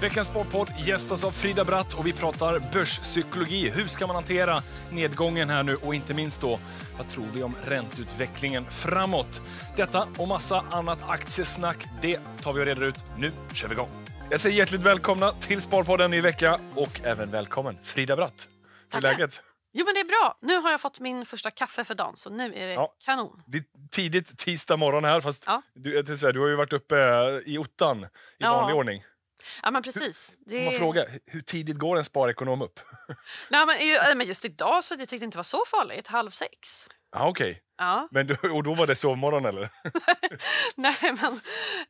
Veckans Sportpodd gästas av Frida Bratt och vi pratar börspsykologi. Hur ska man hantera nedgången här nu och inte minst då, vad tror vi om ränteutvecklingen framåt? Detta och massa annat aktiesnack, det tar vi och reder ut. Nu kör vi igång! Jag säger hjärtligt välkomna till Sparpodden i vecka och även välkommen Frida Bratt. Hur är läget? Jo, men det är bra. Nu har jag fått min första kaffe för dagen, så nu är det ja, kanon. Det är tidigt tisdag morgon här, fast ja. du, så här, du har ju varit uppe i ottan i ja. vanlig ordning. Ja, men precis. Hur, det... man frågar, hur tidigt går en sparekonom upp? Nej, men, men just idag så det tyckte jag inte var så farligt, halv sex. Ah, Okej. Okay. Ja. och då var det sovmorgon, eller? nej, men,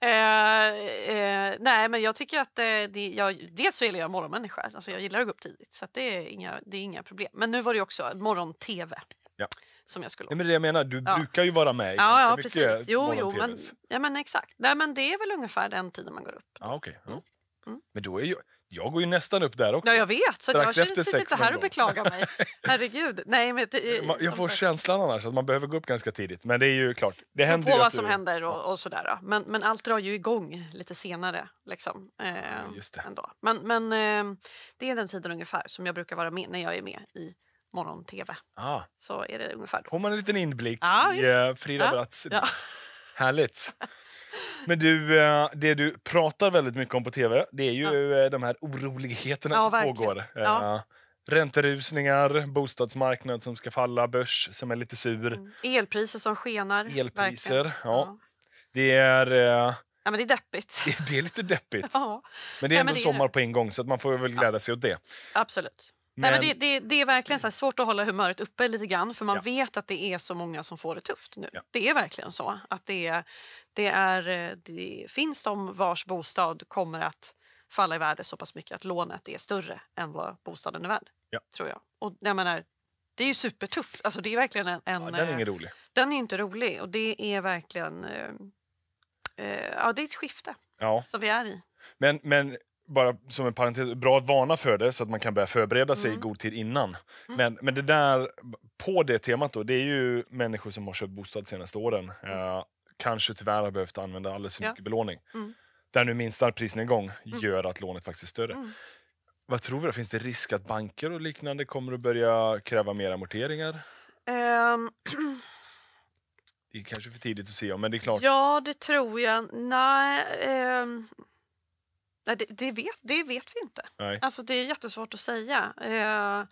eh, eh, nej, men jag tycker att... Eh, det, jag, dels så gillar jag morgonmänniska. Alltså jag gillar att gå upp tidigt, så det, är inga, det är inga problem. Men nu var det också morgon-tv. Ja. Som jag skulle... Nej, men det jag menar, du ja. brukar ju vara med i ja, ja, precis. Jo, jo, men, ja, men Exakt. Nej, men det är väl ungefär den tiden man går upp. Ah, okay. Mm. Mm. Men då är jag, jag går ju nästan upp där också. Ja, jag vet, så jag sitter inte här och beklagar mig. Herregud. Nej, men det, man, jag får sagt. känslan annars att man behöver gå upp ganska tidigt. Men det är ju klart, det händer på ju vad som händer och, och, sådär. Men, men allt drar ju igång lite senare. Liksom, eh, ja, Ändå. Men, men eh, det är den tiden ungefär som jag brukar vara med när jag är med i morgon-tv. Ah. Så är det ungefär. Får man en liten inblick ah, i uh, Frida ja. Bratts... Ja. Härligt. Men du, eh, det du pratar väldigt mycket om på tv det är ju ja. Eh, de här oroligheterna ja, som verkligen. pågår. Ja. Eh, ränterusningar, bostadsmarknad som ska falla, börs som är lite sur. Mm. Elpriser som skenar. Elpriser, verkligen. ja. Det är... Ja, men det är deppigt. Det, är lite deppigt. ja. Men det är ändå det sommar är... på en gång så att man får väl glädja sig åt det. Absolut. Men... Nej, men det, det, det är verkligen så svårt att hålla humöret uppe lite grann för man ja. vet att det är så många som får det tufft nu. Ja. Det är verkligen så. att det, det, är, det finns de vars bostad kommer att falla i värde så pass mycket att lånet är större än vad bostaden är värd. Ja. Tror jag. Och jag menar, det är ju supertufft. Alltså, det är verkligen en, en ja, den är ingen rolig. Eh, den är inte rolig och det är verkligen... Eh, eh, ja, det är ett skifte ja. som vi är i. Men, men bara som en parentes, bra att varna för det så att man kan börja förbereda sig mm. i god tid innan. Mm. Men, men det där, på det temat då, det är ju människor som har köpt bostad senaste åren. Mm. Eh, kanske tyvärr har behövt använda alldeles för ja. mycket belåning. Mm. Där nu minsta prisnedgång mm. gör att lånet faktiskt är större. Mm. Vad tror du? Finns det risk att banker och liknande kommer att börja kräva mer amorteringar? Um. Det är kanske för tidigt att se om, men det är klart. Ja, det tror jag. Nej. Um det, det, vet, det vet vi inte. Nej. Alltså, det är jättesvårt att säga. Eh...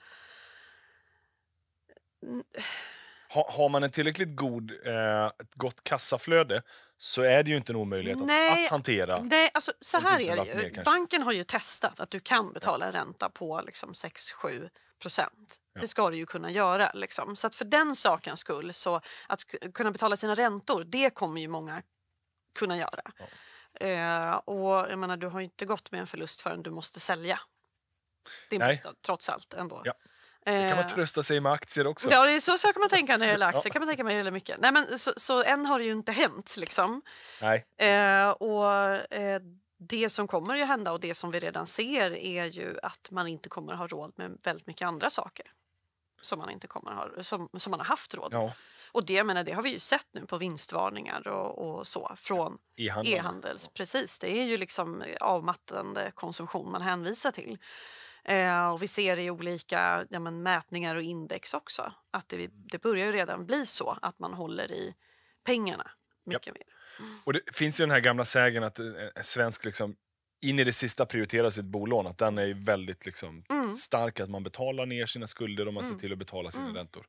Ha, har man en tillräckligt god, eh, ett gott kassaflöde så är det ju inte en omöjlighet nej, att, att, hantera. Nej, alltså, så här är det ju. Mer, Banken har ju testat att du kan betala ja. en ränta på liksom 6-7 procent. Ja. Det ska du ju kunna göra. Liksom. Så att för den sakens skull, så att kunna betala sina räntor, det kommer ju många kunna göra. Ja. Eh, och jag menar, du har ju inte gått med en förlust förrän du måste sälja din Nej. bostad, trots allt. ändå. Ja. Det kan man eh, trösta sig med aktier också. Ja, det är så, så kan man tänka när det gäller aktier. kan man tänka med mycket. Nej, men, så, så än har det ju inte hänt. Liksom. Nej. Eh, och, eh, det som kommer att hända och det som vi redan ser är ju att man inte kommer att ha råd med väldigt mycket andra saker som man, inte kommer ha, som, som man har haft råd med. Ja. Och det, menar, det har vi ju sett nu på vinstvarningar och, och så från e-handels. E Precis, det är ju liksom avmattande konsumtion man hänvisar till. Eh, och vi ser i olika ja, men, mätningar och index också att det, det börjar ju redan bli så att man håller i pengarna mycket ja. mer. Mm. Och det finns ju den här gamla sägen att en eh, svensk liksom in i det sista prioritera sitt bolån. Att den är väldigt liksom, mm. stark, att man betalar ner sina skulder och man mm. ser till att betala sina mm. räntor.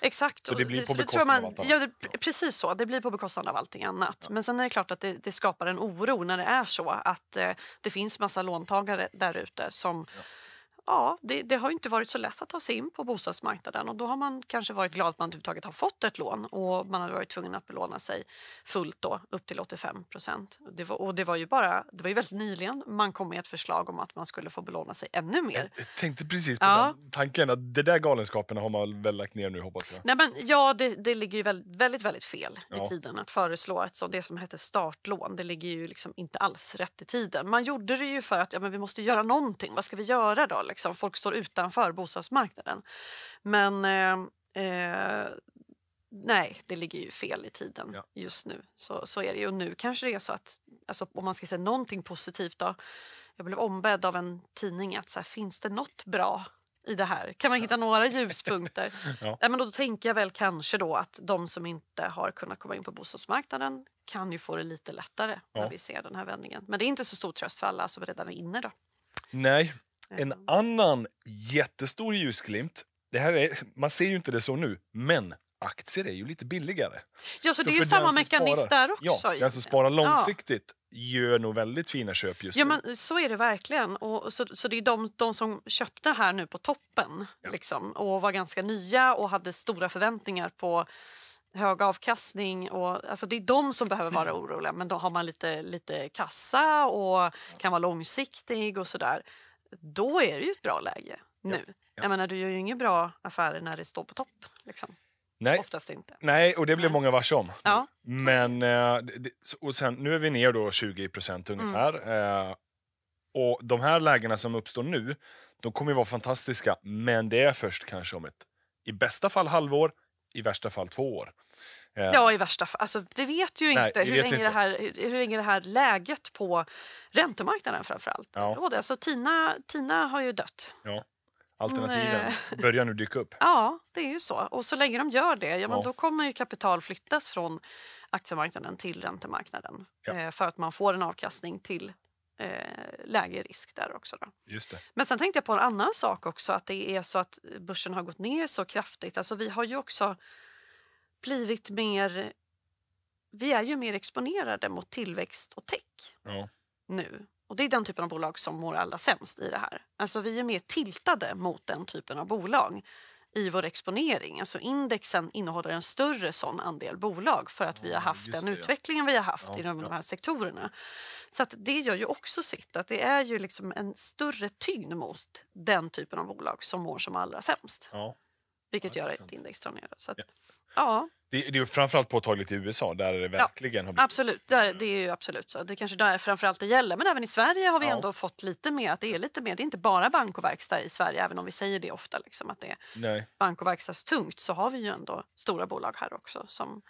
Exakt. Så det blir på bekostnad man, av allt annat. Ja, precis så. Det blir på bekostnad av allting annat. Ja. Men sen är det klart att det, det, skapar en oro när det är så att eh, det finns massa låntagare där ute som ja ja, det, det, har inte varit så lätt att ta sig in på bostadsmarknaden och då har man kanske varit glad att man överhuvudtaget har fått ett lån och man har varit tvungen att belåna sig fullt då, upp till 85 procent. Och det var ju bara, det var ju väldigt nyligen man kom med ett förslag om att man skulle få belåna sig ännu mer. Jag tänkte precis på ja. den tanken, att det där galenskaperna har man väl lagt ner nu hoppas jag. Nej, men, ja, det, det ligger ju väldigt, väldigt, väldigt fel ja. i tiden att föreslå ett så, det som heter startlån. Det ligger ju liksom inte alls rätt i tiden. Man gjorde det ju för att ja, men vi måste göra någonting, vad ska vi göra då? Liksom? Liksom. Folk står utanför bostadsmarknaden. Men eh, eh, nej, det ligger ju fel i tiden ja. just nu. Så, så är det ju. Och nu kanske det är så att, alltså, om man ska säga någonting positivt då. Jag blev ombedd av en tidning att så här, finns det något bra i det här? Kan man hitta några ljuspunkter? ja. Nej, men då tänker jag väl kanske då att de som inte har kunnat komma in på bostadsmarknaden kan ju få det lite lättare ja. när vi ser den här vändningen. Men det är inte så stor tröst för alla som redan är inne. Då. Nej, en annan jättestor ljusglimt, det här är, man ser ju inte det så nu, men aktier är ju lite billigare. Ja, så, så det är ju samma mekanism där också. Ja, den som sparar långsiktigt ja. gör nog väldigt fina köp just ja, nu. Men, så är det verkligen. Och, så, så det är de, de som köpte här nu på toppen ja. liksom, och var ganska nya och hade stora förväntningar på hög avkastning. Och, alltså det är de som behöver vara oroliga, men då har man lite, lite kassa och kan vara långsiktig och sådär då är det ju ett bra läge nu. Ja, ja. Jag menar, du gör ju inga bra affärer när det står på topp. Liksom. Nej. Oftast inte. Nej, och det blir många varse om. Ja, Men, eh, och sen, nu är vi ner då 20 procent mm. ungefär. Mm. Och De här lägena som uppstår nu de kommer att vara fantastiska, men det är först kanske om ett i bästa fall halvår, i värsta fall två år. Ja, i värsta fall. Alltså, vi vet ju inte, Nej, hur, länge inte. Det här, hur, hur länge det här läget på räntemarknaden framförallt ja. råder. Alltså, Tina, Tina har ju dött. Ja. Mm, Alternativen eh. börjar nu dyka upp. Ja, det är ju så. Och så länge de gör det, ja, men ja. då kommer ju kapital flyttas från aktiemarknaden till räntemarknaden ja. Eh, för att man får en avkastning till eh, lägre risk där också. Då. Just det. Men sen tänkte jag på en annan sak också, att det är så att börsen har gått ner så kraftigt. Alltså vi har ju också blivit mer... Vi är ju mer exponerade mot tillväxt och tech ja. nu. Och Det är den typen av bolag som mår allra sämst i det här. Alltså Vi är mer tiltade mot den typen av bolag i vår exponering. Alltså indexen innehåller en större sån andel bolag för att vi har haft den det, utvecklingen ja. vi har haft ja, inom ja. de här sektorerna. Så det gör ju också sitt, att det är ju liksom en större tyngd mot den typen av bolag som mår som allra sämst. Ja, vilket ja, gör att index drar ner. Så att, ja. ja. Det, det är framförallt påtagligt i USA där det verkligen ja, har Absolut, där, det är ju absolut så. Det är kanske där framförallt det gäller. Men även i Sverige har vi ändå fått lite mer att det är lite mer. Det är inte bara bank och verkstad i Sverige, även om vi säger det ofta liksom, att det är Nej. bank och verkstadstungt så har vi ju ändå stora bolag här också som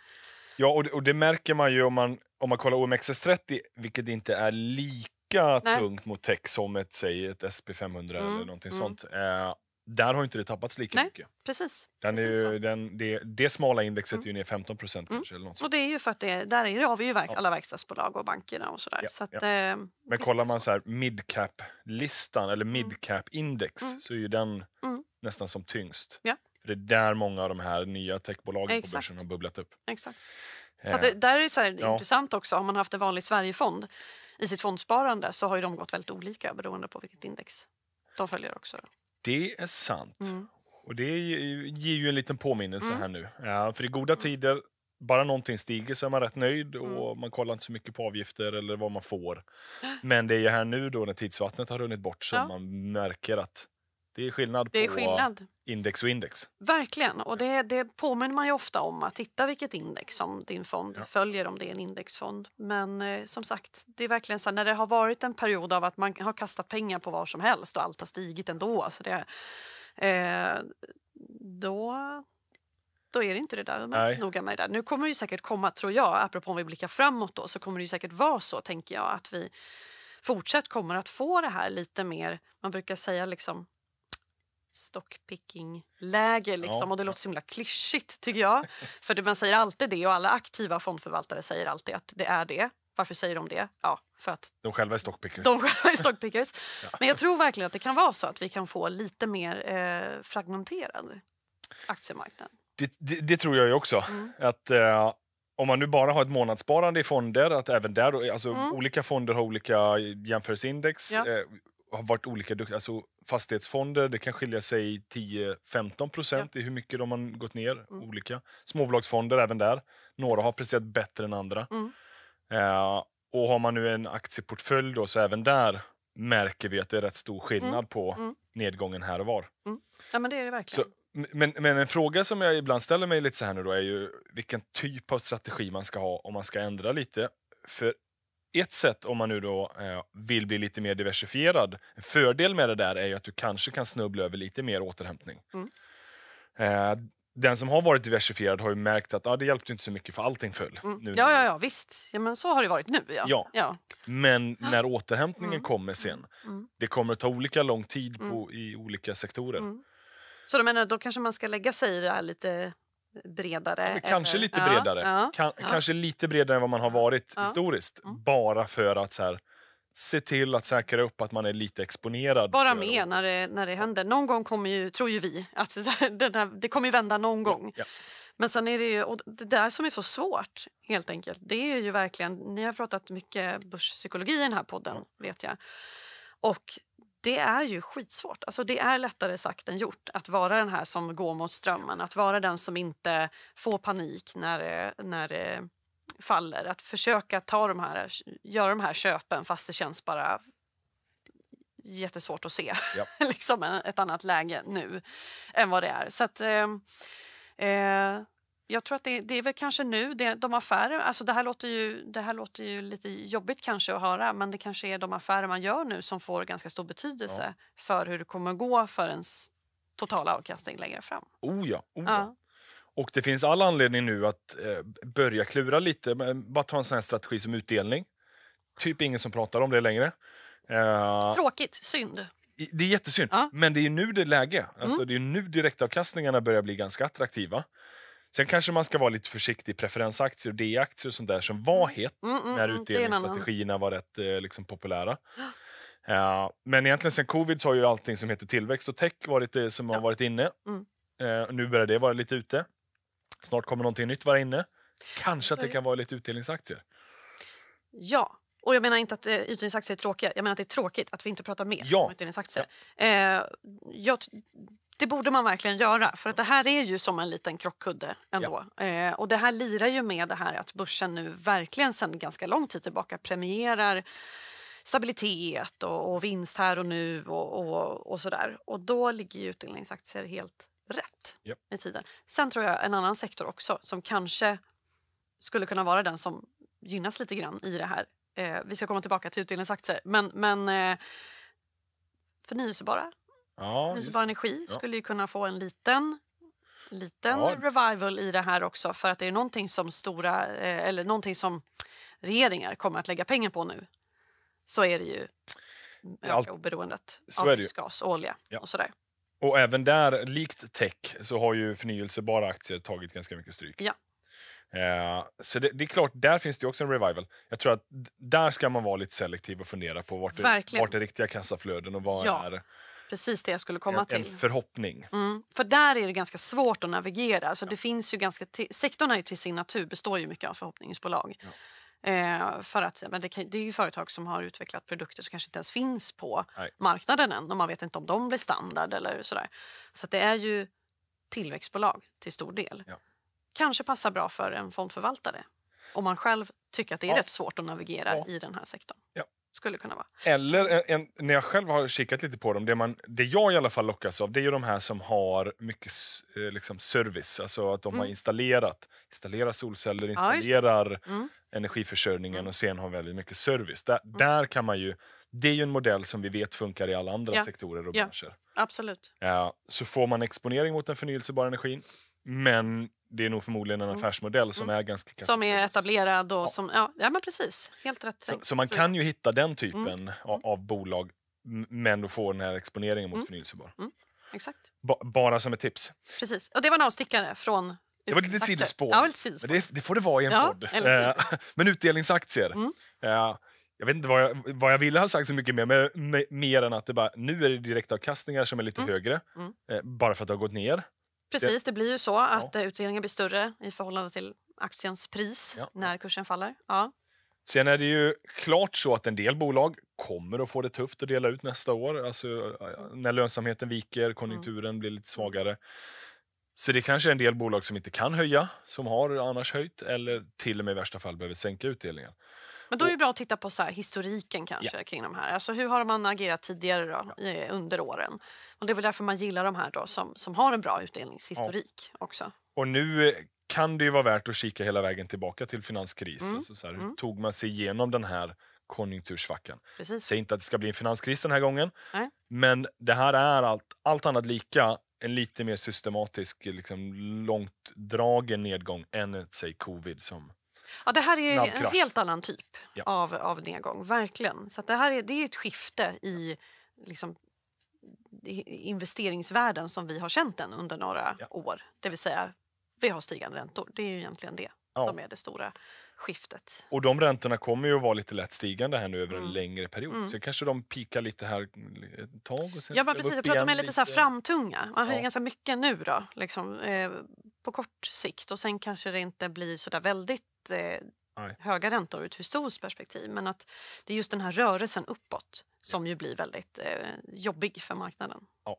Ja, och det, och det, märker man ju om man, om man kollar OMXS30, vilket inte är lika Nej. tungt mot tech som ett, säg, ett SP500 mm, eller någonting mm. sånt. Eh, där har inte det tappats lika Nej, mycket. Precis. Den precis är ju, den, det, det smala indexet mm. är ju ner 15 procent. Mm. och det är ju för att det, där är, har vi ju verk, ja. alla verkstadsbolag och bankerna och sådär. Ja, så att, ja. eh, Men kollar man så här midcap-listan eller mm. midcap-index mm. så är ju den mm. nästan som tyngst. Ja. För det är där många av de här nya techbolagen Exakt. på börsen har bubblat upp. Exakt. Eh. Så det, där är det så intressant också, har man haft en vanlig Sverigefond i sitt fondsparande så har ju de gått väldigt olika beroende på vilket index de följer också. Det är sant. Mm. Och det ger ju en liten påminnelse mm. här nu. Ja, för i goda mm. tider, bara någonting stiger så är man rätt nöjd och mm. man kollar inte så mycket på avgifter eller vad man får. Men det är ju här nu då när tidsvattnet har runnit bort som ja. man märker att det är skillnad det är på skillnad. index och index. Verkligen, och det, det påminner man ju ofta om att titta vilket index som din fond ja. följer om det är en indexfond. Men eh, som sagt, det är verkligen så när det har varit en period av att man har kastat pengar på vad som helst och allt har stigit ändå. Så det, eh, då då är det inte det där. Man är noga med det där. Nu kommer det ju säkert komma, tror jag, apropå om vi blickar framåt då, så kommer det ju säkert vara så, tänker jag, att vi fortsatt kommer att få det här lite mer, man brukar säga liksom stockpicking-läge. Liksom. Ja. Och det låter så himla klyschigt, tycker jag. För det, man säger alltid det och alla aktiva fondförvaltare säger alltid att det är det. Varför säger de det? Ja, för att de själva är stockpickers. De själva är stockpickers. ja. Men jag tror verkligen att det kan vara så att vi kan få lite mer eh, fragmenterad aktiemarknad. Det, det, det, tror jag ju också. Mm. Att, eh, om man nu bara har ett månadssparande i fonder, att även där, alltså mm. olika fonder har olika jämförelseindex. Ja. Eh, har varit olika duktiga. Alltså, fastighetsfonder, det kan skilja sig 10-15 ja. i hur mycket de har gått ner. Mm. olika. Småbolagsfonder även där. Några har presterat bättre än andra. Mm. Eh, och har man nu en aktieportfölj då, så även där märker vi att det är rätt stor skillnad mm. på mm. nedgången här och var. Mm. Ja, men det är det verkligen. Så, men, men en fråga som jag ibland ställer mig lite så här nu då är ju vilken typ av strategi man ska ha om man ska ändra lite. För ett sätt om man nu då eh, vill bli lite mer diversifierad, en fördel med det där är ju att du kanske kan snubbla över lite mer återhämtning. Mm. Eh, den som har varit diversifierad har ju märkt att ah, det hjälpte inte så mycket för allting föll. Mm. Nu. Ja, ja, ja, visst. Ja, men så har det varit nu. Ja. ja. ja. Men ja. när återhämtningen mm. kommer mm. sen, mm. det kommer att ta olika lång tid mm. på, i olika sektorer. Så du menar, då kanske man ska lägga sig i det här lite bredare. Kanske eller? lite bredare. Ja, ja, K- ja. Kanske lite bredare än vad man har varit historiskt. Mm. Bara för att så här, se till att säkra upp att man är lite exponerad. Bara med när det, när det händer. Någon gång kommer ju, tror ju vi, att det, där, det kommer ju vända någon gång. Men sen är det ju, och det där som är så svårt, helt enkelt, det är ju verkligen... Ni har pratat mycket börspsykologi i den här podden, vet jag. Och det är ju skitsvårt. Alltså det är lättare sagt än gjort att vara den här som går mot strömmen, att vara den som inte får panik när det, eh, när det eh, faller. Att försöka ta de här, göra de här köpen fast det känns bara jättesvårt att se ja. liksom ett annat läge nu än vad det är. Så att, eh, eh, jag tror att det, det, är väl kanske nu det, de affärer, alltså det här, låter ju, det här låter ju lite jobbigt kanske att höra men det kanske är de affärer man gör nu som får ganska stor betydelse ja. för hur det kommer gå för ens totala avkastning längre fram. Oh ja, oh ja. ja. Och det finns all anledning nu att eh, börja klura lite, bara ta en sån här strategi som utdelning. Typ ingen som pratar om det längre. Eh, Tråkigt, synd. Det är jättesynd, ja. men det är nu det är läge. Alltså, mm. Det är nu direktavkastningarna börjar bli ganska attraktiva. Sen kanske man ska vara lite försiktig i preferensaktier och D-aktier och sånt där som var mm. hett mm, mm, när mm. utdelningsstrategierna var rätt eh, liksom, populära. Uh, men egentligen sen covid så har ju allting som heter tillväxt och tech varit det som ja. har varit inne. Mm. Uh, nu börjar det vara lite ute. Snart kommer någonting nytt vara inne. Kanske Sorry. att det kan vara lite utdelningsaktier. Ja, och jag menar inte att eh, utdelningsaktier är tråkiga, jag menar att det är tråkigt att vi inte pratar mer ja. om utdelningsaktier. Ja. Eh, jag, det borde man verkligen göra, för att det här är ju som en liten krockkudde ändå. Ja. Eh, och det här lirar ju med det här att börsen nu verkligen sedan ganska lång tid tillbaka premierar stabilitet och, och vinst här och nu och, och, och sådär. Och då ligger ju utdelningsaktier helt rätt ja. i tiden. Sen tror jag en annan sektor också som kanske skulle kunna vara den som gynnas lite grann i det här Eh, vi ska komma tillbaka till utdelningsaktier. Men, men eh, förnyelsebara, ja, förnyelsebar energi ja. skulle ju kunna få en liten liten ja. revival i det här också för att det är någonting som stora eh, eller någonting som regeringar kommer att lägga pengar på nu så är det ju oberoendet av rysk gas, olja ja. och sådär. Och även där, likt tech, så har ju förnyelsebara aktier tagit ganska mycket stryk. Ja. Eh, så det, det, är klart, där finns det också en revival. Jag tror att där ska man vara lite selektiv och fundera på vart, Verkligen. är, vart är riktiga kassaflöden och vad ja. är precis det jag skulle komma en, till. En förhoppning. Mm. För där är det ganska svårt att navigera. Alltså ja. det finns ju ganska sektorn är ju till sin natur består ju mycket av förhoppningsbolag. Ja. Eh, för att, men det, kan, det, är ju företag som har utvecklat produkter som kanske inte ens finns på Nej. marknaden än och man vet inte om de blir standard eller sådär. Så det är ju tillväxtbolag till stor del. Ja kanske passar bra för en fondförvaltare om man själv tycker att det är ja. rätt svårt att navigera ja. i den här sektorn. Ja. Skulle kunna vara. Eller eh, en, när jag själv har kikat lite på dem, det, man, det jag i alla fall lockas av det är ju de här som har mycket eh, liksom service, alltså att de mm. har installerat installerar solceller, installerar mm. energiförsörjningen mm. och sen har väldigt mycket service. Där, mm. där kan man ju det är ju en modell som vi vet funkar i alla andra ja. sektorer och branscher. absolut. Ja, eh, så får man exponering mot den förnyelsebara energin men det är nog förmodligen en mm. affärsmodell som mm. är ganska... Som är etablerad och ja. som... Ja, ja, men precis. Helt rätt. Så, så man kan ju hitta den mm. typen mm. av, av, bolag men då får den här exponeringen mot mm. förnyelsebar. Mm. Exakt. Ba, bara som ett tips. Precis. Och det var en avstickare från det var lite sidospår. Ja, Det, det, får det vara i en ja, podd. Eh, men utdelningsaktier. Mm. Eh, jag vet inte vad jag, vad jag ville ha sagt så mycket mer, mer, mer än att det bara, nu är det direktavkastningar som är lite mm. högre, mm. Eh, bara för att det har gått ner. Precis, det blir ju så att ja. Eh, utdelningen blir större i förhållande till aktiens pris ja. när kursen faller. Ja. Sen är det ju klart så att en del bolag kommer att få det tufft att dela ut nästa år, alltså eh, när lönsamheten viker, konjunkturen mm. blir lite svagare. Så det kanske är en del bolag som inte kan höja, som har annars höjt eller till och med i värsta fall behöver sänka utdelningen. Men då är det bra att titta på så historiken kanske ja. kring de här. Alltså hur har man agerat tidigare då, ja. under åren? Och det är väl därför man gillar de här då som, som har en bra utdelningshistorik ja. också. Och nu eh, kan det ju vara värt att kika hela vägen tillbaka till finanskrisen. Mm. Så, så här, hur mm. tog man sig igenom den här konjunktursvackan? Precis. Säg inte att det ska bli en finanskris den här gången, Nej. men det här är allt, allt annat lika en lite mer systematisk, liksom, dragen nedgång än ett, eh, säg covid som Ja, det här är en helt annan typ ja. av, av nedgång, verkligen. Så det här är, det är ett skifte i liksom, investeringsvärlden som vi har känt den under några ja. år. Det vill säga, vi har stigande räntor. Det är ju egentligen det ja. som är det stora skiftet. Och de räntorna kommer ju att vara lite lätt stigande här nu över mm. en längre period. Mm. Så kanske de pikar lite här ett tag och sen Ja, men precis. Jag tror att de är lite, lite... så framtunga. Man höjer ja. ganska mycket nu då, liksom, eh, på kort sikt och sen kanske det inte blir så där väldigt eh, höga räntor ur ett historiskt perspektiv. Men att det är just den här rörelsen uppåt som ju blir väldigt eh, jobbig för marknaden. Ja.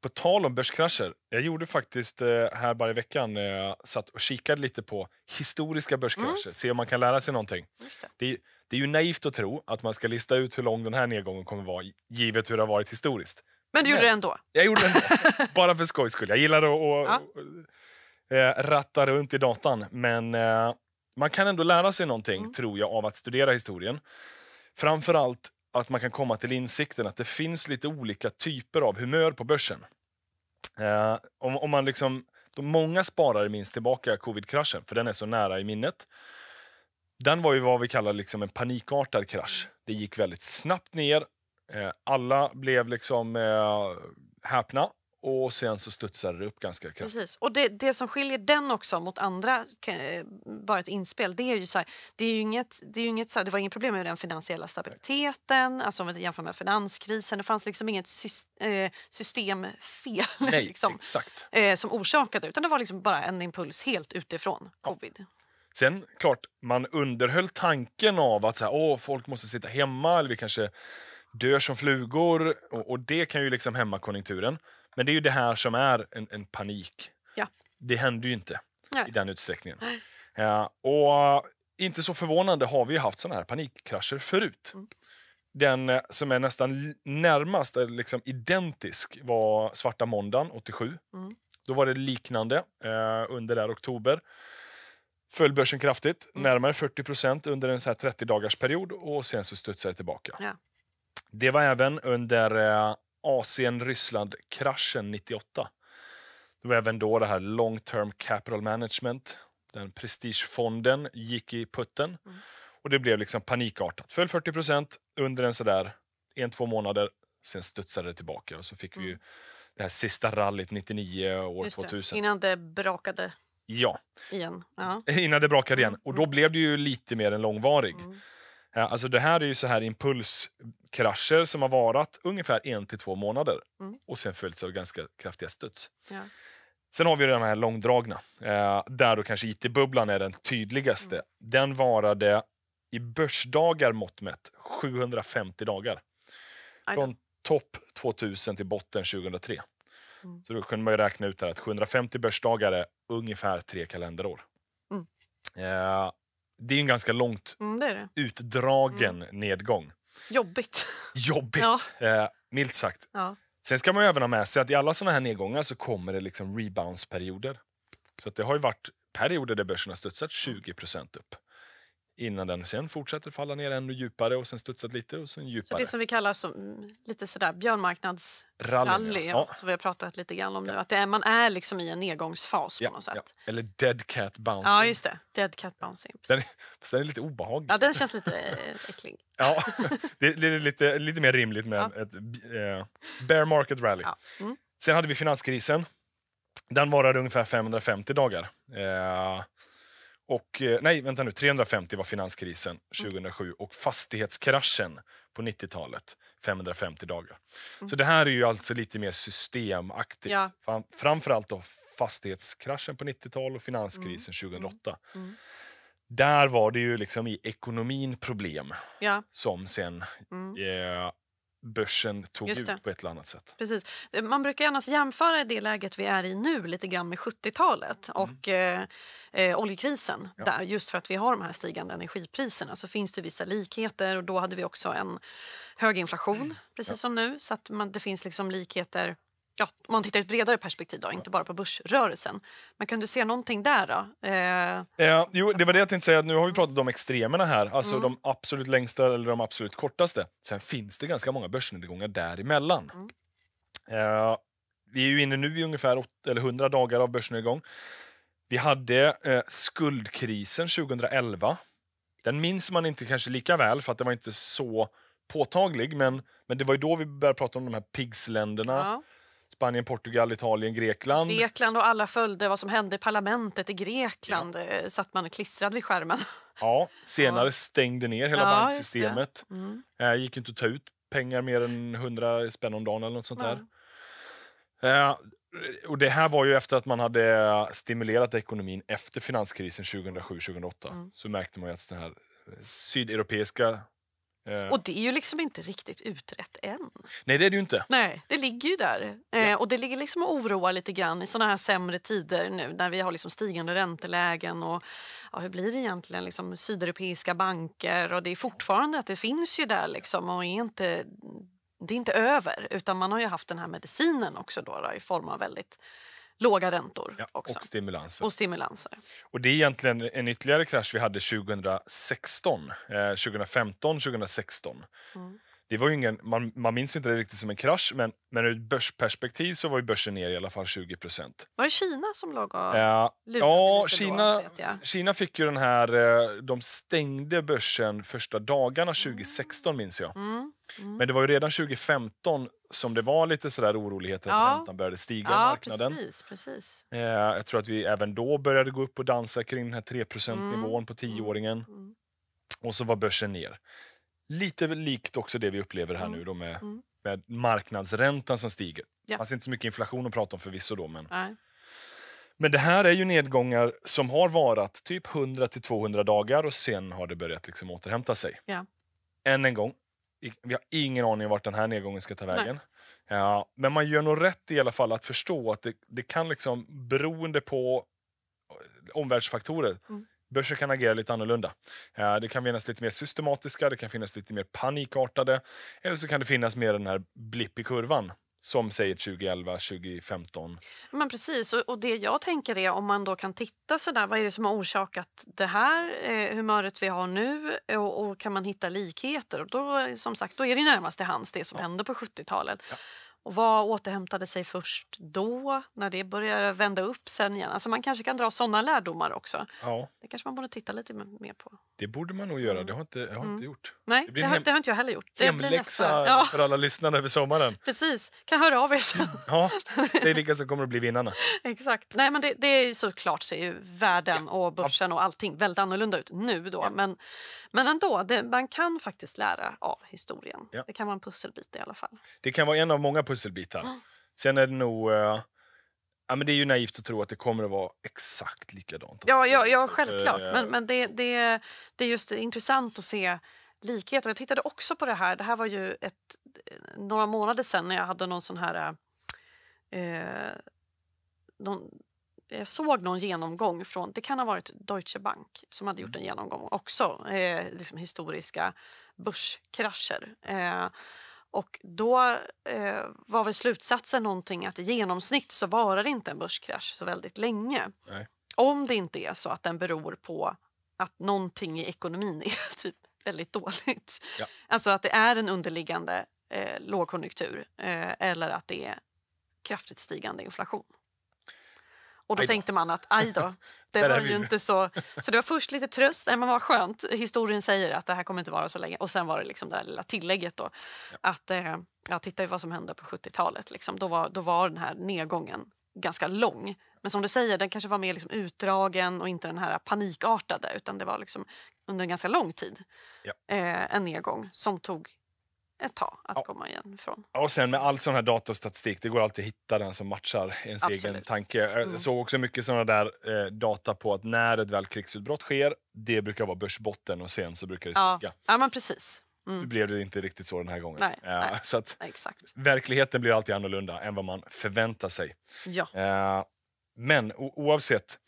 På tal om börskrascher. Jag gjorde faktiskt eh, här bara i veckan, eh, satt och kikade lite på historiska börskrascher, mm. se om man kan lära sig någonting. Det. Det, det. är ju naivt att tro att man ska lista ut hur lång den här nedgången kommer vara, givet hur det har varit historiskt. Men du gjorde det ändå? Jag gjorde det ändå. bara för skojs skull. Jag gillar att ja. och, eh, ratta runt i datan, men eh, man kan ändå lära sig någonting, mm. tror jag, av att studera historien. Framförallt att man kan komma till insikten att det finns lite olika typer av humör på börsen. Eh, om, om, man liksom, många sparare minns tillbaka covidkraschen, för den är så nära i minnet. Den var ju vad vi kallar liksom en panikartad krasch. Det gick väldigt snabbt ner. Eh, alla blev liksom eh, häpna och sen så studsade det upp ganska kraftigt. Precis. Och det, det som skiljer den också mot andra, eh, bara ett inspel, det är ju så här, det, är inget, det, är inget, det var inget problem med den finansiella stabiliteten, Nej. alltså om vi jämför med finanskrisen, det fanns liksom inget eh, systemfel Nej, liksom, eh, som orsakade utan det var liksom bara en impuls helt utifrån ja. covid. Sen klart, man underhöll tanken av att så här, åh, folk måste sitta hemma eller vi kanske dör som flugor och, och det kan ju liksom hämma konjunkturen. Men det är ju det här som är en, en panik. Ja. Det händer ju inte Nej. i den utsträckningen. Ja, eh, och inte så förvånande har vi haft såna här panikkrascher förut. Mm. Den eh, som är nästan närmast, liksom identisk, var Svarta måndagen 87. Mm. Då var det liknande eh, under där oktober. Föll börsen kraftigt, mm. närmare 40 under en så 30 dagars period och sen så studsade det tillbaka. Ja. Det var även under eh, Asien-Ryssland-kraschen 98. Det var även då det här long term capital management, den prestigefonden, gick i putten. Mm. Och det blev liksom panikartat. Föll 40 under en sådär en, två månader. Sen studsade det tillbaka och så fick mm. vi det här sista rallyt 99 år Just 2000. Det. Innan det brakade. Ja. Igen. ja. Innan det brakade igen. Mm, och mm. då blev det ju lite mer än långvarig. Mm. Eh, alltså det här är ju så här impulskrascher som har varat ungefär en till två månader mm. och sen följts av ganska kraftiga studs. Ja. Sen har vi de här långdragna, eh, där då kanske it-bubblan är den tydligaste. Mm. Den varade i börsdagar mått mätt 750 dagar. Från topp 2000 till botten 2003. Mm. Så då kunde man räkna ut att 750 börsdagar är ungefär tre kalenderår. Mm. Eh, det är en ganska långt mm, det det. utdragen mm. nedgång. Jobbigt. Jobbigt, ja. eh, milt sagt. Ja. Sen ska man även ha med sig att i alla såna här nedgångar så kommer det liksom perioder Så det har ju varit perioder där börsen har studsat 20 upp innan den sen fortsätter falla ner ännu djupare och sen studsat lite och sen djupare. Så det som vi kallar som, lite sådär björnmarknadsrally, ja. som vi har pratat lite grann om ja. nu, att är, man är liksom i en nedgångsfas ja. på något sätt. Eller dead cat bouncing. Ja, just det. Dead cat bouncing. Den, fast den är lite obehaglig. Ja, den känns lite eh, äcklig. ja, det är lite, lite mer rimligt med ett äh, bear market rally. Mm. Sen hade vi finanskrisen. Den varade ungefär 550 dagar. Eh, och, eh, nej, vänta nu, 350 var finanskrisen 2007 och fastighetskraschen på 90-talet, 550 dagar. Mm. Så det här är ju alltså lite mer systemaktigt. Ja. Fram, framförallt då fastighetskraschen på 90-talet och finanskrisen mm. 2008. Mm. mm. Där var det ju liksom i ekonomin problem ja. som sen mm. eh, börsen tog ut på ett eller annat sätt. Precis. Man brukar annars jämföra det läget vi är i nu lite grann med 70-talet mm. och mm. eh, oljekrisen. Ja. Där, just för att vi har de här stigande energipriserna så finns det vissa likheter och då hade vi också en hög inflation, mm. precis ja. som nu. Så att man, det finns liksom likheter ja, om man tittar i ett bredare perspektiv, då, inte bara på börsrörelsen. Men kan du se någonting där? Då? Eh... Eh, jo, det var det jag tänkte säga. Nu har vi pratat om extremerna här, alltså mm. de absolut längsta eller de absolut kortaste. Sen finns det ganska många börsnedgångar däremellan. Mm. Eh, vi är ju inne nu i ungefär 8, eller 100 dagar av börsnedgång. Vi hade eh, skuldkrisen 2011. Den minns man inte kanske lika väl, för att det var inte så påtaglig. Men, men det var ju då vi började prata om de här PIGS-länderna. Ja Spanien, Portugal, Italien, Grekland. Grekland och alla följde vad som hände i parlamentet i Grekland. Ja. Eh, satt man klistrad vid skärmen. Ja, senare ja. stängde ner hela ja, banksystemet. Det. Mm. Eh, gick inte att ta ut pengar mer än 100 spänn om dagen eller något sånt där. Eh, och det här var ju efter att man hade stimulerat ekonomin efter finanskrisen 2007-2008. Mm. Så märkte man att den här sydeuropeiska Eh. Och det är ju liksom inte riktigt utrett än. Nej, det är det ju inte. Nej, det ligger ju där. Eh, och det ligger liksom och oroar lite grann i såna här sämre tider nu när vi har liksom stigande räntelägen och ja, hur blir det egentligen liksom sydeuropeiska banker och det är fortfarande att det finns ju där liksom och är inte det är inte över utan man har ju haft den här medicinen också då, då i form av väldigt låga räntor ja, också. Och stimulanser. och stimulanser. Och Det är egentligen en ytterligare krasch vi hade 2016, eh, 2015, 2016. Mm det var ingen, man, man minns inte det riktigt som en krasch, men, men ur ett börsperspektiv så var ju börsen ner i alla fall 20 procent. Var det Kina som låg och lurade Ja, Kina, då, Kina fick ju den här... Eh, de stängde börsen första dagarna 2016, mm. minns jag. Mm, mm. Men det var ju redan 2015 som det var lite sådär oroligheter ja. att räntan började stiga ja, i marknaden. Precis, precis. Uh, jag tror att vi även då började gå upp och dansa kring den här 3 nivån mm. på mm. tioåringen. Mm. Och så var börsen ner. Lite likt också det vi upplever här mm. nu då med, mm. med marknadsräntan som stiger. Ja. Alltså inte så mycket inflation att prata om förvisso då, men... Nej. Men det här är ju nedgångar som har varat typ 100 200 dagar och sen har det börjat liksom återhämta sig. Ja. Än en gång, vi har ingen aning om vart den här nedgången ska ta vägen. Ja, men man gör nog rätt i alla fall att förstå att det, det kan liksom, beroende på eh, omvärldsfaktorer, mm. Börser kan agera lite annorlunda. Eh, det kan finnas lite mer systematiska, det kan finnas lite mer panikartade eller så kan det finnas mer den här blipp i kurvan som säger 2011, 2015. Men precis, och det jag tänker är om man då kan titta sådär, vad är det som har orsakat det här eh, humöret vi har nu och, och, kan man hitta likheter? Och då, som sagt, då är det närmast till hands det som ja. hände på 70-talet. Ja. Och vad återhämtade sig först då, när det började vända upp sen igen? Alltså man kanske kan dra sådana lärdomar också. Ja. Det kanske man borde titta lite mer på. Det borde man nog göra, mm. det har jag har mm. inte gjort. Nej, det, det, har, det, har, inte jag heller gjort. Det hemläxa blir nästa. för alla lyssnare över sommaren. Precis, kan höra av er sen. ja, säg vilka som kommer att bli vinnarna. Exakt. Nej men det, det är ju såklart ser ju världen ja. och börsen och allting väldigt annorlunda ut nu då. Ja. Men, men ändå, det, man kan faktiskt lära av historien. Det kan vara en pusselbit i alla fall. Det kan vara en av många pusselbitar pusselbitar. Sen är det nog... Eh, ja, men det är ju naivt att tro att det kommer att vara exakt likadant. Ja, ja, ja eh, självklart. Men, men det, det, det är just intressant att se likheter. Jag tittade också på det här. Det här var ju ett, eh, några månader sen, när jag hade någon sån här... Eh, eh, någon, jag såg någon genomgång från, det kan ha varit Deutsche Bank som hade gjort en mm. genomgång också, eh, liksom historiska börskrascher. Eh, och då eh, var väl slutsatsen någonting att i genomsnitt så varar inte en börskrasch så väldigt länge. Nej. Om det inte är så att den beror på att någonting i ekonomin är typ väldigt dåligt. Ja. Alltså att det är en underliggande eh, lågkonjunktur eh, eller att det är kraftigt stigande inflation. Och då tänkte man att aj då, det var ju inte så... Så det var först lite tröst, men vad skönt, historien säger att det här kommer inte vara så länge. Och sen var det liksom det där lilla tillägget då. Ja. Att eh, ja, titta vad som hände på 70-talet, liksom. då, var, då var den här nedgången ganska lång. Men som du säger, den kanske var mer liksom utdragen och inte den här panikartade utan det var liksom under en ganska lång tid ja. eh, en nedgång som tog ett tag att ja. komma igen ifrån. Och sen med all sån här data och statistik, det går alltid att hitta den som matchar ens Absolut. egen tanke. Jag mm. såg också mycket såna där eh, data på att när ett väl krigsutbrott sker, det brukar vara börsbotten och sen så brukar det stiga. Ja, ja men precis. Mm. Nu blev det inte riktigt så den här gången. Nej, eh, nej. så att Exakt. Verkligheten blir alltid annorlunda än vad man förväntar sig. Ja. Eh, men oavsett,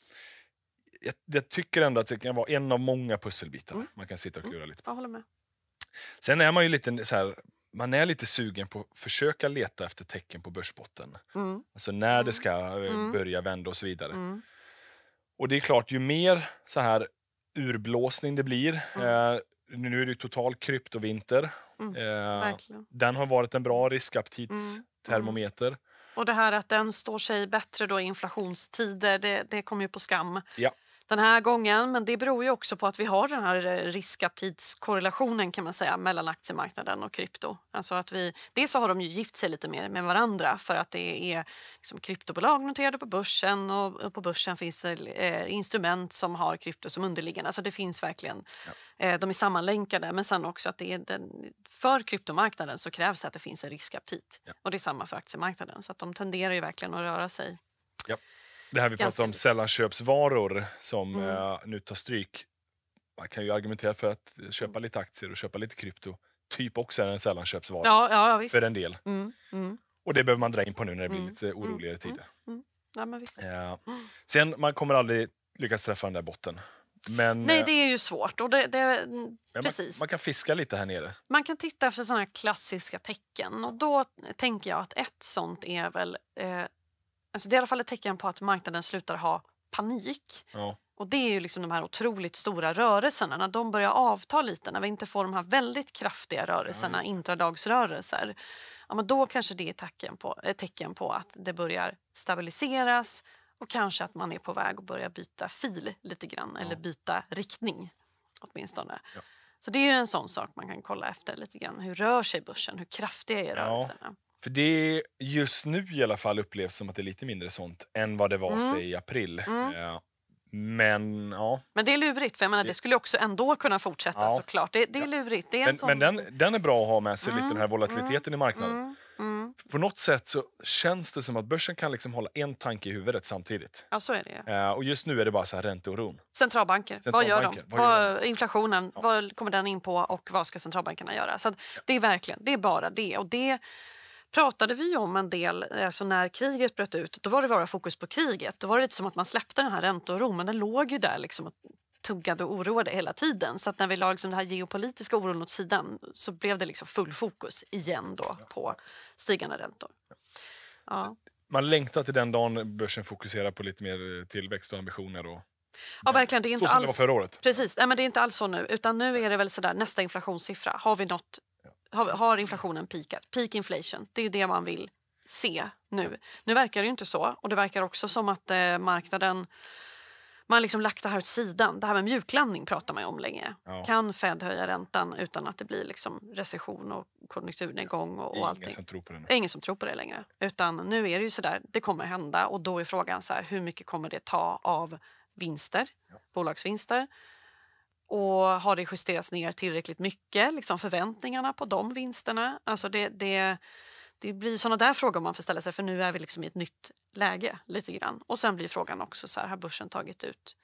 jag, jag, tycker ändå att det kan vara en av många pusselbitar mm. man kan sitta och klura mm. lite på. Jag håller med. Sen är man ju lite så här, man är lite sugen på att försöka leta efter tecken på börsbotten. Mm. Alltså när mm. det ska eh, mm. börja vända och så vidare. Mm. Och det är klart, ju mer så här urblåsning det blir... Mm. Eh, nu är det total kryptovinter. Eh, den har varit en bra riskaptitstermometer. Och det här att den står sig bättre då i inflationstider, det, det kommer ju på skam. Ja den här gången. Men det beror ju också på att vi har den här eh, riskaptitskorrelationen kan man säga mellan aktiemarknaden och krypto. Alltså att vi, dels så har de ju gift sig lite mer med varandra för att det är liksom kryptobolag noterade på börsen och på börsen finns det eh, instrument som har krypto som underliggande. Alltså det finns verkligen, ja. Eh, de är sammanlänkade. Men sen också att det är den, för kryptomarknaden så krävs det att det finns en riskaptit. Ja. Och det är samma för aktiemarknaden. Så att de tenderar ju verkligen att röra sig. Ja. Det här vi pratar om sällanköpsvaror som mm. eh, nu tar stryk. Man kan ju argumentera för att köpa lite aktier och köpa lite krypto typ också är en sällanköpsvara ja, ja, visst. för en del. Mm, mm. Och det behöver man dra in på nu när det blir mm, lite mm, oroligare mm, tider. Ja, eh, sen, man kommer aldrig lyckas träffa den där botten. Men, Nej, eh, det är ju svårt. Och det, det precis. Man, man, kan fiska lite här nere. Man kan titta efter såna klassiska tecken. Och Då tänker jag att ett sånt är väl eh, Alltså det är i alla fall ett tecken på att marknaden slutar ha panik. Ja. Och det är ju liksom de här otroligt stora rörelserna. När de börjar avta lite, när vi inte får de här väldigt kraftiga rörelserna, ja, intradagsrörelser, ja, men då kanske det är tecken på, ett tecken på att det börjar stabiliseras och kanske att man är på väg att börja byta fil lite grann, eller byta riktning åtminstone. Ja. Så det är en sån sak man kan kolla efter lite grann. Hur rör sig börsen? Hur kraftiga är rörelserna? För det just nu i alla fall upplevs som att det är lite mindre sånt än vad det var mm. Sig, i april. Mm. Ja. Eh, men ja. Men det är lurigt, för jag menar, det skulle också ändå kunna fortsätta ja. såklart. Det, det är lurigt. Det är men, sån... men den, den är bra att ha med sig, mm. lite den här volatiliteten mm. i marknaden. Mm. mm. På något sätt så känns det som att börsen kan liksom hålla en tanke i huvudet samtidigt. Ja, så är det. Ja. Eh, och just nu är det bara så här ränteoron. Centralbanker, centralbanker. vad gör de? Vad gör de? inflationen, ja. vad kommer den in på och vad ska centralbankerna göra? Så det är verkligen, det är bara det. Och det pratade vi om en del alltså när kriget bröt ut. Då var det bara fokus på kriget. Då var det lite som att man släppte den här ränteoron, men den låg ju där liksom och tuggade och oroade hela tiden. Så att när vi la liksom den här geopolitiska oron åt sidan så blev det liksom full fokus igen då på stigande räntor. Ja. Man längtar till den dagen börsen fokuserar på lite mer eh, tillväxt och ambitioner. Och... Ja, verkligen. Det är inte så som alls... det var förra året. Precis. Nej, men det är inte alls så nu. Utan nu är det väl så där, nästa inflationssiffra. Har vi nått har, har inflationen peakat? Peak inflation, det är det man vill se nu. Nu verkar det inte så och det verkar också som att eh, marknaden man liksom lagt det här åt sidan. Det här med mjuklandning pratar man om länge. Ja. Kan Fed höja räntan utan att det blir liksom recession och konjunkturnedgång? Och, och ingen, Som tror på det nu. ingen som tror på det längre. Utan nu är det ju sådär, det kommer hända och då är frågan så här, hur mycket kommer det ta av vinster, ja. bolagsvinster? Och har det justerats ner tillräckligt mycket? Liksom förväntningarna på de vinsterna? Alltså det, det, det blir såna där frågor man får ställa sig för nu är vi liksom i ett nytt läge. lite grann. Och sen blir frågan också så här, har börsen tagit ut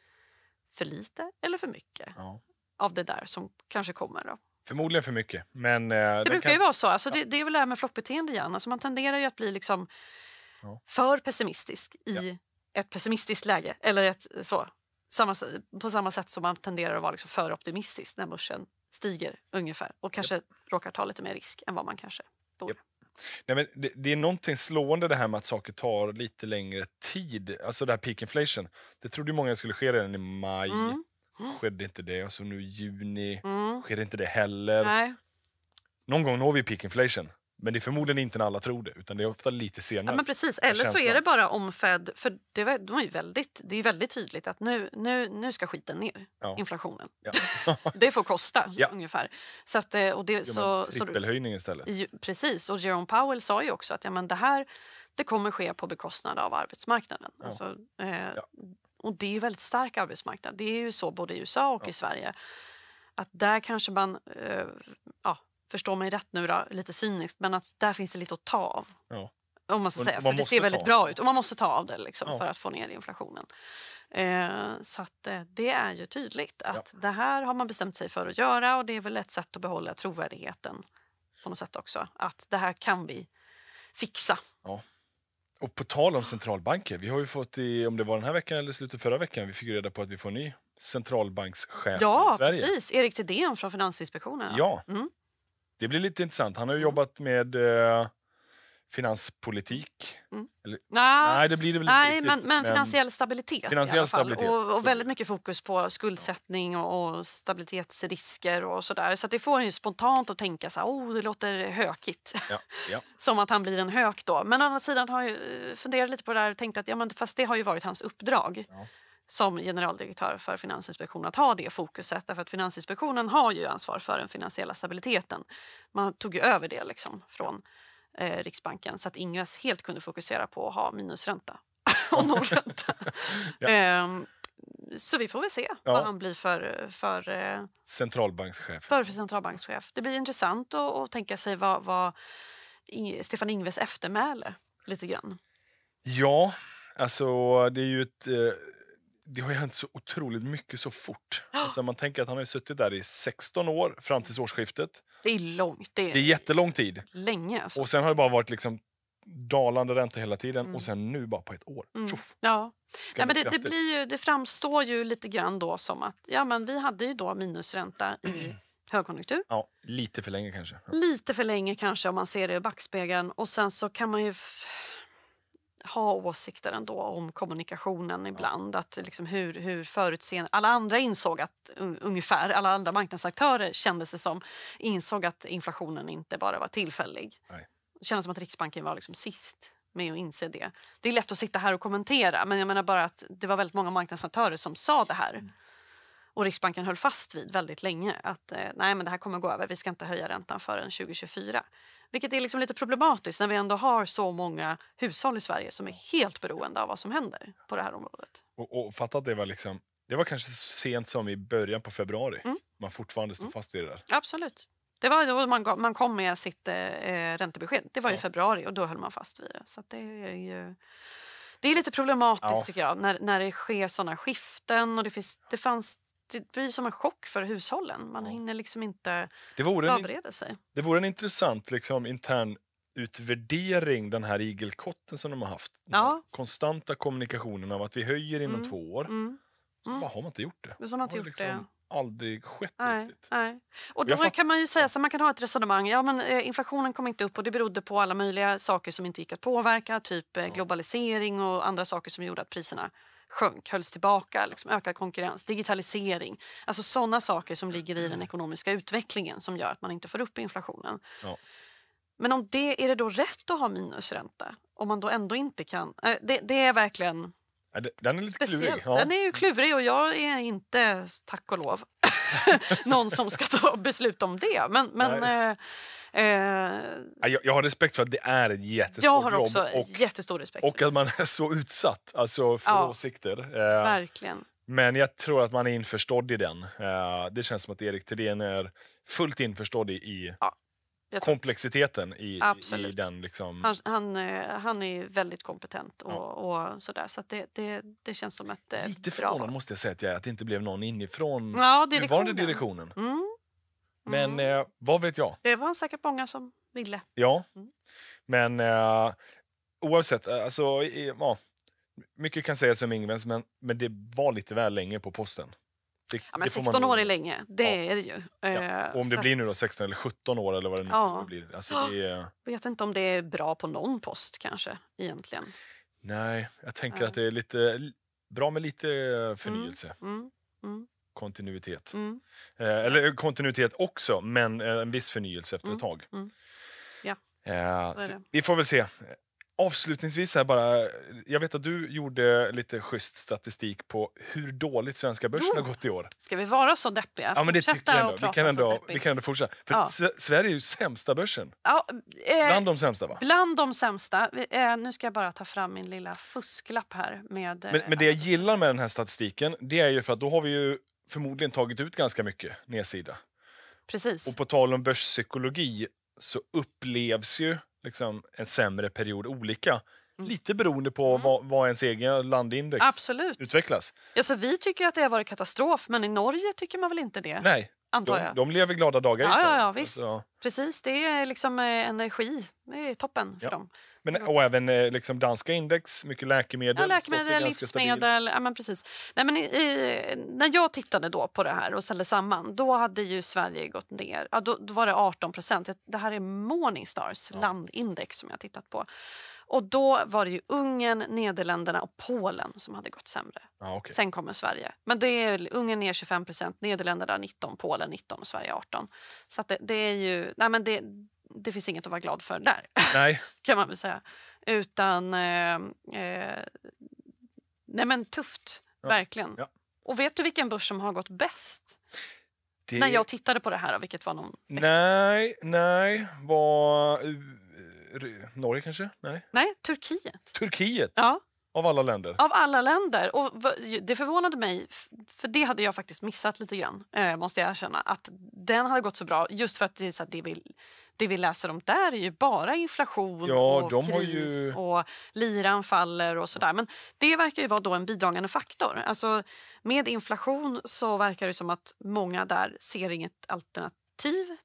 för lite eller för mycket ja. av det där som kanske kommer? Då? Förmodligen för mycket. Men, eh, det brukar kan... ju vara så. Alltså, ja. det, det, är väl det här med flockbeteende igen. Alltså, man tenderar ju att bli liksom ja. för pessimistisk i ett pessimistiskt läge. Eller ett, så. Samma, på samma sätt som man tenderar att vara liksom för optimistisk när börsen stiger ungefär och kanske yep. råkar ta lite mer risk än vad man kanske borde. Yep. Nej, men det, det, är någonting slående det här med att saker tar lite längre tid. Alltså det här peak inflation. Det trodde många skulle ske redan i maj. Mm. Skedde inte det. Och så alltså nu juni. Mm. Skedde inte det heller. Nej. Någon gång når vi peak inflation. Men det är förmodligen inte när alla tror det, utan det är ofta lite senare. Ja, men precis. Eller så är det bara omfed, för det, var, de är ju väldigt, det är väldigt tydligt att nu, nu, nu ska skiten ner, ja. inflationen. Ja. det får kosta, ja. ungefär. Så att, eh, och det, så, trippelhöjning istället. Ju, precis, och Jerome Powell sa ju också att ja, men det här det kommer ske på bekostnad av arbetsmarknaden. Alltså, eh, och det är ju väldigt stark arbetsmarknad. Det är ju så både i USA och i Sverige. Att där kanske man... Eh, ja, förstå mig rätt nu då, lite cyniskt, men att där finns det lite att ta av. Ja. Om man ska säga, för det ser väldigt bra ut och man måste ta av det liksom, ja. för att få ner inflationen. Eh, så att, eh, det är ju tydligt att ja. det här har man bestämt sig för att göra och det är väl ett sätt att behålla trovärdigheten på något sätt också. Att det här kan vi fixa. Ja. Och på tal om centralbanker, vi har ju fått i, om det var den här veckan eller slutet förra veckan, vi fick reda på att vi får en ny centralbankschef ja, i Sverige. Ja, precis. Erik Thedéen från Finansinspektionen. Ja. Mm. Det blir lite intressant. Han har mm. jobbat med eh, finanspolitik. Mm. Eller, nej, nej, det blir det väl nej, inte men, men, finansiell stabilitet. Finansiell stabilitet. Och, och, mm. väldigt mycket fokus på skuldsättning och, och stabilitetsrisker och sådär. Så det får en ju spontant att tänka så oh, det låter hökigt. Ja, ja. Som att han blir en hök då. Men å andra sidan har jag funderat lite på det där och tänkt att ja, men fast det har ju varit hans uppdrag. Ja som generaldirektör för Finansinspektionen att ha det fokuset. Därför att Finansinspektionen har ju ansvar för den finansiella stabiliteten. Man tog ju över det liksom från eh, Riksbanken så att Ingves helt kunde fokusera på att ha minusränta och nollränta. ja. ehm, så vi får väl se ja. vad han blir för, för, eh, centralbankschef. För, för centralbankschef. Det blir intressant att, att tänka sig vad, vad Stefan Ingves eftermäle lite grann. Ja, alltså det är ju ett eh, det har ju hänt så otroligt mycket så fort. Alltså man tänker att han har suttit där i 16 år fram till årsskiftet. Det är långt. Det är, det är jättelång tid. Länge alltså. Och sen har det bara varit liksom dalande ränta hela tiden mm. och sen nu bara på ett år. Mm. Tjoff. Ja. Nej, men det, det, blir ju, det framstår ju lite grann då som att ja, men vi hade ju då minusränta i högkonjunktur. Ja, lite för länge kanske. Lite för länge kanske om man ser det i backspegeln. Och sen så kan man ju ha åsikter ändå om kommunikationen ibland. Att liksom hur, hur förutseende... Alla andra insåg att ungefär, alla andra marknadsaktörer kände sig som, insåg att inflationen inte bara var tillfällig. Nej. Det kändes som att Riksbanken var liksom sist med att inse det. Det är lätt att sitta här och kommentera men jag menar bara att det var väldigt många marknadsaktörer som sa det här. Mm. Och Riksbanken höll fast vid väldigt länge att eh, nej men det här kommer gå över, vi ska inte höja räntan förrän 2024. Vilket är liksom lite problematiskt när vi ändå har så många hushåll i Sverige som är helt beroende av vad som händer på det här området. Och, och fatta att det var liksom det var kanske så sent som i början på februari mm. man fortfarande stod mm. fast vid det där. Absolut. Det var då man, man kom med sitt eh, eh räntebesked. Det var ja. i februari och då höll man fast vid det. Så det är ju... Det är lite problematiskt ja. tycker jag när, när det sker sådana skiften och det, finns, det fanns det blir som en chock för hushållen. Man hinner liksom inte det vore förbereda en, sig. Det vore en intressant liksom, intern utvärdering, den här igelkotten som de har haft. Den ja. konstanta kommunikationen av att vi höjer inom mm. två år. Mm. Så bara mm. har man inte gjort det. Men så har man inte gjort liksom det. aldrig skett nej, riktigt. Nej. Och då kan man ju säga så man kan ha ett resonemang. Ja, men, eh, inflationen kom inte upp och det berodde på alla möjliga saker som inte gick att påverka, typ eh, globalisering och andra saker som gjorde att priserna sjönk, hölls tillbaka, liksom ökad konkurrens, digitalisering. Alltså sådana saker som ligger i den mm. ekonomiska utvecklingen som gör att man inte får upp inflationen. Ja. Men om det, är det då rätt att ha minusränta? Om man då ändå inte kan... Äh, det, det är verkligen... Den är lite speciell. klurig. Ja. Den är ju klurig och jag är inte, tack och lov, någon som ska ta beslut om det. Men, men, eh, eh jag, jag, har respekt för att det är ett jättestort Jag har också jobb och, jättestor respekt. Och att man är så utsatt alltså, för ja, åsikter. Eh, verkligen. Men jag tror att man är införstådd i den. Eh, det känns som att Erik Thedéen är fullt införstådd i, i ja komplexiteten i, i den. Liksom... Han, han, eh, han, är väldigt kompetent och, ja. och sådär. Så det, det, det, känns som ett eh, Lite förvånad måste jag säga att, jag, att det inte blev någon inifrån ja, direktionen. nuvarande direktionen. Mm. Mm. Men eh, vad vet jag? Det var säkert många som ville. Ja, mm. men eh, oavsett, eh, alltså, ja, mycket kan sägas om Ingves, men, men det var lite väl länge på posten. Det, ja, men 16 år är länge, det ja. är det ju. Ja. Eh, om det blir nu då 16 eller 17 år eller vad det nu ja. blir. Alltså det är... Jag vet inte om det är bra på någon post kanske egentligen. Nej, jag tänker Nej. att eh. det är lite bra med lite förnyelse. Mm. Mm. Mm. Kontinuitet. Mm. Eh, eller kontinuitet också, men eh, en viss förnyelse efter ett mm, tag. Mm. Ja. Eh, vi får väl se. Avslutningsvis här bara. Jag vet att du gjorde lite schysst statistik på hur dåligt svenska börsen oh. har gått i år. Ska vi vara så deppiga? Ja, men det tycker jag ändå. Vi kan ändå, vi kan ändå fortsätta. För ja. Sverige är ju sämsta börsen. Ja, eh, bland de sämsta, va? Bland de sämsta. Eh, nu ska jag bara ta fram min lilla fusklapp här. Med, eh, men, men det jag gillar med den här statistiken det är ju för att då har vi ju förmodligen tagit ut ganska mycket nedsida. Precis. Och på tal om börspsykologi så upplevs ju liksom, en sämre period olika. Mm. Lite beroende på mm. vad, vad ens egen landindex Absolut. utvecklas. Ja, så vi tycker att det har varit katastrof, men i Norge tycker man väl inte det? Nej, antar de, jag. De lever glada dagar. Ja, ja, ja alltså, visst. Alltså. Precis, det är liksom eh, energi. Det är toppen för ja. dem. Men, mm. och även eh, liksom, danska index, mycket läkemedel. Ja, läkemedel, livsmedel. Ja, men precis. Nej, men i, när jag tittade då på det här och ställde samman, då hade ju Sverige gått ner. Ja, då, då var det 18 procent. Det här är Morningstars ja. landindex som jag tittat på. Och då var det ju Ungern, Nederländerna och Polen som hade gått sämre. Ah, okay. Sen kommer Sverige. Men det är Ungern ner 25 Nederländerna 19, Polen 19 och Sverige 18. Så det, det, är ju... Nej men det, det finns inget att vara glad för där, nej. kan man väl säga. Utan... Eh, eh, nej, men tufft, ja. verkligen. Ja. Och vet du vilken börs som har gått bäst? Det... När jag tittade på det här, vilket var någon... Nej, nej, var... Eh, Norge kanske? Nej, nej Turkiet. Turkiet? Ja. Av alla länder? Av alla länder. Och det förvånade mig, för det hade jag faktiskt missat lite grann, eh, måste jag erkänna. Att den hade gått så bra, just för att det är så att det vill det vi läser om där är ju bara inflation ja, och kris ju... och liran faller och sådär. Men det verkar ju vara då en bidragande faktor. Alltså, med inflation så verkar det som att många där ser inget alternativ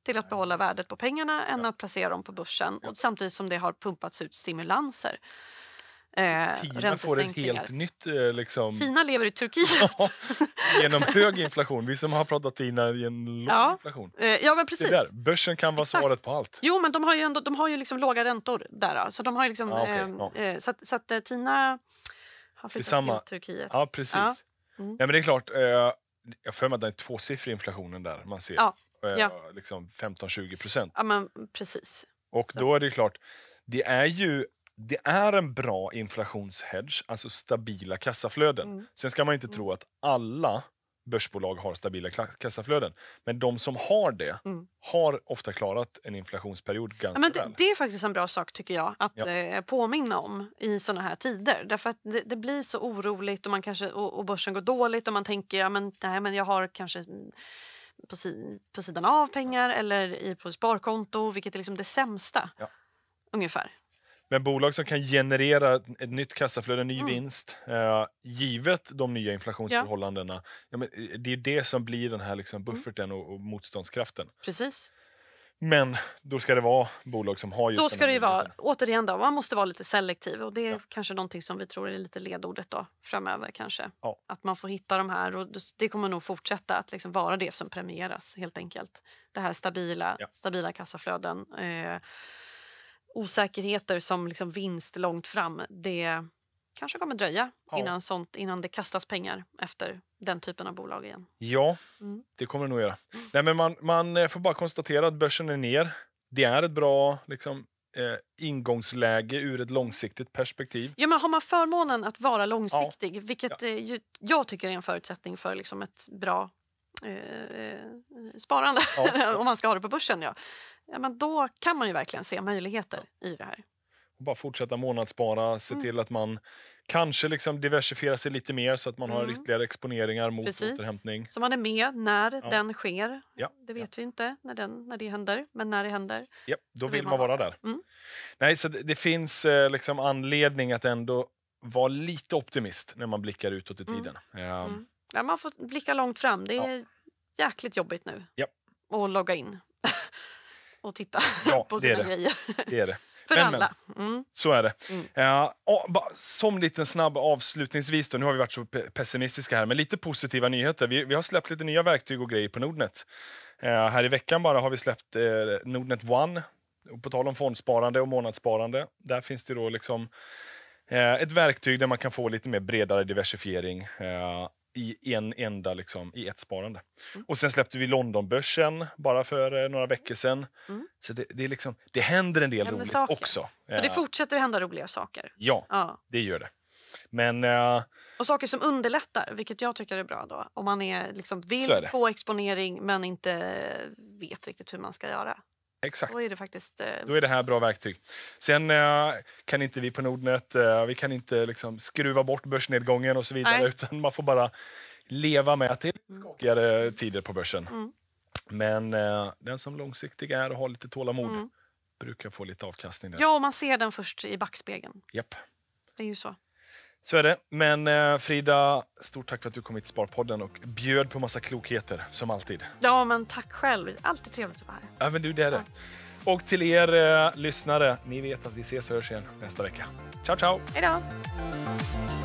till att behålla värdet på pengarna än att placera dem på börsen och samtidigt som det har pumpats ut stimulanser Eh, Tina får ett helt nytt... Eh, liksom... Tina lever i Turkiet. Ja, genom hög inflation. Vi som har pratat Tina genom låg ja. inflation. Eh, ja, men precis. Det där. Börsen kan vara Exakt. svaret på allt. Jo, men de har ju, ändå, de har ju liksom låga räntor där. Liksom, ah, ehm, eh, så, att, Tina har flyttat samma... till Turkiet. Ja, precis. Ja. Mm. men det är klart. Eh, jag för mig att det är tvåsiffrig inflationen där. Man ser ja, ja. liksom 15-20 procent. Ja, men precis. Och så. då är det klart, det är ju det är en bra inflationshedge, alltså stabila kassaflöden. Mm. Sen ska man inte mm. tro att alla börsbolag har stabila kassaflöden. Men de som har det mm. har ofta klarat en inflationsperiod ganska ja, det, väl. Det är faktiskt en bra sak tycker jag att ja. eh, påminna om i såna här tider. Därför att det, det, blir så oroligt och, man kanske, och, och börsen går dåligt och man tänker ja, men, nej, men jag har kanske på, si, på sidan av pengar eller i, på sparkonto, vilket är liksom det sämsta. Ja. Ungefär. Men bolag som kan generera ett nytt kassaflöde, ny mm. vinst, eh, givet de nya inflationsförhållandena. Ja. Ja, eh, det är det som blir den här liksom mm. bufferten mm. och, och, motståndskraften. Precis. Men då ska det vara bolag som har just Då ska det ju vara, återigen då, man måste vara lite selektiv och det är ja. kanske någonting som vi tror är lite ledordet då framöver kanske. Ja. Att man får hitta de här och det kommer nog fortsätta att liksom vara det som premieras helt enkelt. Det här stabila, ja. stabila kassaflöden. Eh, osäkerheter som liksom vinst långt fram, det kanske kommer dröja ja. innan, sånt, innan det kastas pengar efter den typen av bolag igen. Ja, mm. det kommer det nog göra. Mm. Nej, men man, man, eh, får bara konstatera att börsen är ner. Det är ett bra liksom, eh, ingångsläge ur ett långsiktigt perspektiv. Ja, men har man förmånen att vara långsiktig, ja. vilket ja. Ju, jag tycker är en förutsättning för liksom, ett bra Eh, eh, sparande, ja. om man ska ha det på börsen, ja. ja. men då kan man ju verkligen se möjligheter i det här. Och bara fortsätta månadsspara, se mm. till att man kanske liksom diversifierar sig lite mer så att man mm. har ytterligare exponeringar mot Precis. återhämtning. Så man är med när ja. den sker. Ja. Det vet vi inte när, den, när det händer, men när det händer. Ja, då vill, vill man, vara där. Mm. Nej, så det, det finns eh, liksom anledning att ändå vara lite optimist när man blickar utåt i mm. tiden. Ja. Ehm, mm. Ja, man får blicka långt fram. Det är ja. jäkligt jobbigt nu. Ja. Och logga in och titta ja, på sina det det. grejer. Det är det. För men, alla. Mm. Så är det. Mm. Uh, som liten snabb avslutningsvis, då, nu har vi varit så pessimistiska här, men lite positiva nyheter. Vi, vi har släppt lite nya verktyg och grejer på Nordnet. Uh, här i veckan bara har vi släppt uh, Nordnet One. Och på tal om fondsparande och månadssparande, där finns det då liksom ett verktyg där man kan få lite mer bredare diversifiering i en enda, liksom, i ett sparande. Mm. Och sen släppte vi Londonbörsen bara för eh, några veckor sen. Mm. det, det, liksom, det händer en del händer roligt saker. också. Så ja. det eh. fortsätter hända roliga saker? Ja, ja. det gör det. Men... Uh, och saker som underlättar, vilket jag tycker är bra då. Om man är, liksom, vill är få exponering men inte vet riktigt hur man ska göra. Exakt. Då är det faktiskt... Eh... Då är det här bra verktyg. Sen eh, kan inte vi på Nordnet, eh, vi kan inte liksom skruva bort börsnedgången och så vidare, Nej. utan man får bara leva med att det är mm. skakigare tider på börsen. Mm. Men eh, den som långsiktig är och har lite tålamod mm. brukar få lite avkastning. Där. Ja, och man ser den först i backspegeln. Japp. Det är ju så. Så är det. Men eh, Frida, stort tack för att du kom hit till Sparpodden och bjöd på massa klokheter som alltid. Ja, men tack själv. Alltid trevligt att vara här. Ja, men du, det är det. Och till er eh, lyssnare, ni vet att vi ses och hörs igen nästa vecka. Ciao, ciao! Hej då!